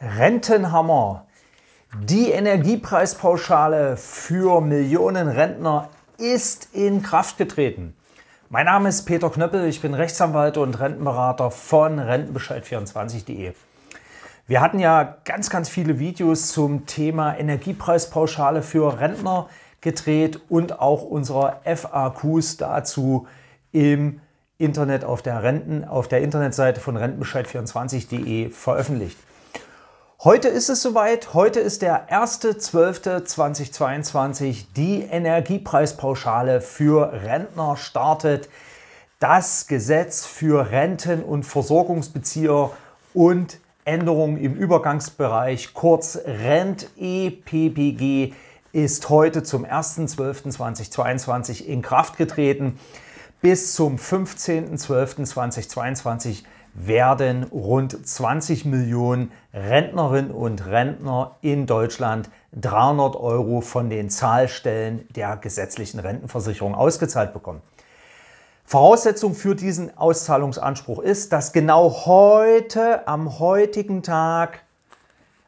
Rentenhammer. Die Energiepreispauschale für Millionen Rentner ist in Kraft getreten. Mein Name ist Peter Knöppel, ich bin Rechtsanwalt und Rentenberater von Rentenbescheid24.de. Wir hatten ja ganz, ganz viele Videos zum Thema Energiepreispauschale für Rentner gedreht und auch unsere FAQs dazu im Internet auf der Renten, auf der Internetseite von rentenbescheid24.de veröffentlicht. Heute ist es soweit. Heute ist der 1.12.2022. Die Energiepreispauschale für Rentner startet. Das Gesetz für Renten- und Versorgungsbezieher und Änderungen im Übergangsbereich, kurz RENT-EPPG, ist heute zum 1.12.2022 in Kraft getreten. Bis zum 15.12.2022 werden rund 20 Millionen Rentnerinnen und Rentner in Deutschland 300 Euro von den Zahlstellen der gesetzlichen Rentenversicherung ausgezahlt bekommen. Voraussetzung für diesen Auszahlungsanspruch ist, dass genau heute, am heutigen Tag,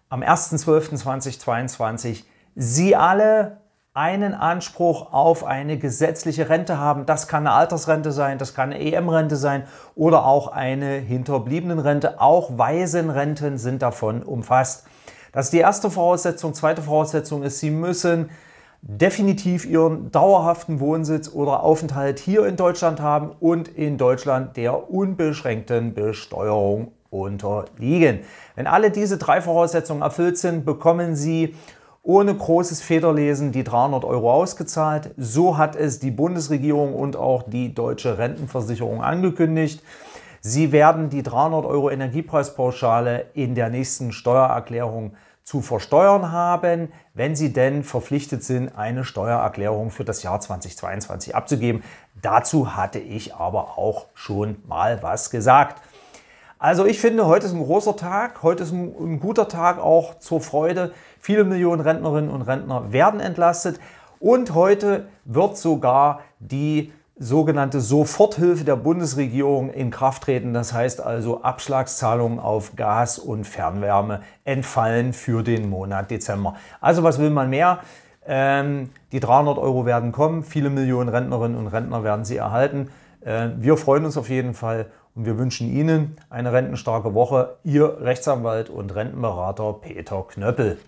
am 1.12.2022, Sie alle einen Anspruch auf eine gesetzliche Rente haben. Das kann eine Altersrente sein, das kann eine EM-Rente sein oder auch eine Hinterbliebenenrente. Auch Waisenrenten sind davon umfasst. Das ist die erste Voraussetzung. Zweite Voraussetzung ist, Sie müssen definitiv Ihren dauerhaften Wohnsitz oder Aufenthalt hier in Deutschland haben und in Deutschland der unbeschränkten Besteuerung unterliegen. Wenn alle diese drei Voraussetzungen erfüllt sind, bekommen Sie ohne großes Federlesen die 300 Euro ausgezahlt. So hat es die Bundesregierung und auch die deutsche Rentenversicherung angekündigt. Sie werden die 300 Euro Energiepreispauschale in der nächsten Steuererklärung zu versteuern haben, wenn sie denn verpflichtet sind, eine Steuererklärung für das Jahr 2022 abzugeben. Dazu hatte ich aber auch schon mal was gesagt. Also ich finde, heute ist ein großer Tag, heute ist ein, ein guter Tag auch zur Freude. Viele Millionen Rentnerinnen und Rentner werden entlastet und heute wird sogar die sogenannte Soforthilfe der Bundesregierung in Kraft treten. Das heißt also, Abschlagszahlungen auf Gas und Fernwärme entfallen für den Monat Dezember. Also was will man mehr? Ähm, die 300 Euro werden kommen, viele Millionen Rentnerinnen und Rentner werden sie erhalten. Äh, wir freuen uns auf jeden Fall und wir wünschen Ihnen eine rentenstarke Woche. Ihr Rechtsanwalt und Rentenberater Peter Knöppel.